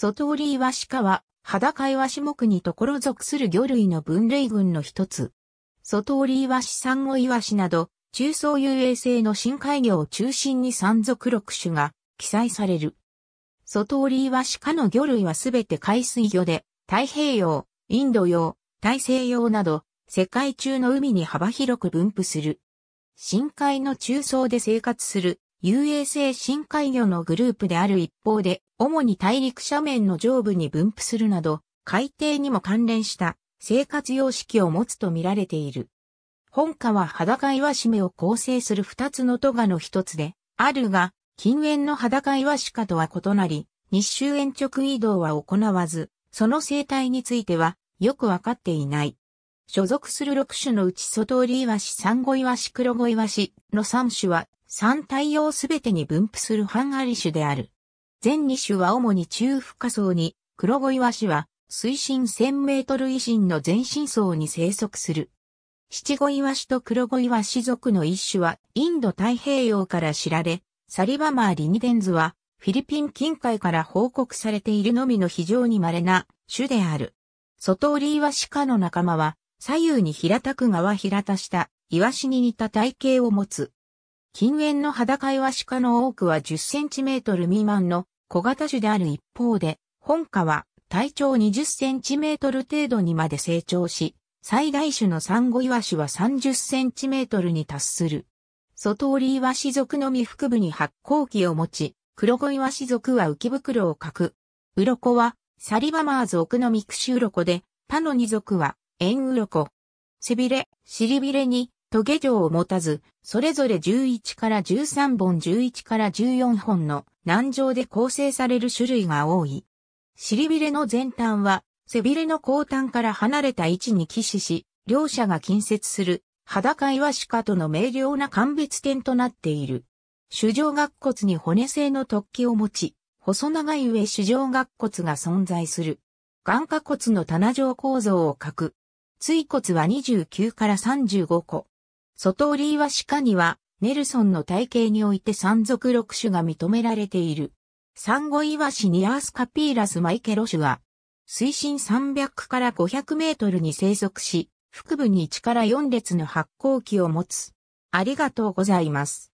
外リイワシ科は、裸イワシ目にところ属する魚類の分類群の一つ。外リイワシサンゴイワシなど、中層遊泳性の深海魚を中心に山属6種が記載される。外リイワシ科の魚類はすべて海水魚で、太平洋、インド洋、大西洋など、世界中の海に幅広く分布する。深海の中層で生活する u 泳性深海魚のグループである一方で、主に大陸斜面の上部に分布するなど、海底にも関連した生活様式を持つと見られている。本科は裸岩締めを構成する二つのトガの一つで、あるが、近縁の裸岩ワシとは異なり、日周延直移動は行わず、その生態についてはよくわかっていない。所属する六種のうち外折岩、シ、サンゴ岩、黒ゴ岩ワの三種は3対応すべてに分布するハンガリ種である。全2種は主に中深層に、黒ゴイワシは水深1000メートル以深の全深層に生息する。七ゴイワシと黒ゴイワシ属の一種はインド太平洋から知られ、サリバマーリニデンズはフィリピン近海から報告されているのみの非常に稀な種である。ソトーリイワシ科の仲間は左右に平たく側平たしたイワシに似た体型を持つ近縁の裸岩鹿の多くは10センチメートル未満の小型種である一方で、本科は体長20センチメートル程度にまで成長し、最大種のサンゴイワシは30センチメートルに達する。外折イワシ属の身腹部に発光器を持ち、黒子イワシ属は浮袋をかく。鱗はサリバマーズ奥のミクシウロコで、他の二族は、エンウロコ。背びれ、尻びれに、トゲ状を持たず、それぞれ11から13本11から14本の軟状で構成される種類が多い。尻びれの前端は、背びれの後端から離れた位置に起死し、両者が近接する、裸岩シカとの明瞭な鑑別点となっている。主上顎骨に骨製の突起を持ち、細長い上主上顎骨が存在する。眼下骨の棚状構造を描く。椎骨は29から35個。外折岩鹿には、ネルソンの体系において山賊六種が認められている。サンゴイワシにアースカピーラスマイケロ種は、水深300から500メートルに生息し、腹部に1から4列の発光器を持つ。ありがとうございます。